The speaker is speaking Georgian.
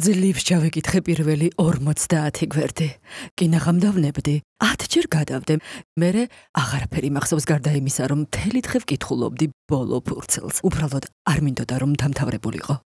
ძლივს ჩავეკითხე პირველი 50 გვერდი. კინაღამ დავნებდი, 10 ჯერ გადავდე. მე აღარაფერი მახსოვს გარდა იმისა, რომ მთელი დღე ვკითხულობდი ბოლო ფურცელს. უბრალოდ არ მინდოდა რომ დამთავრებულიყო.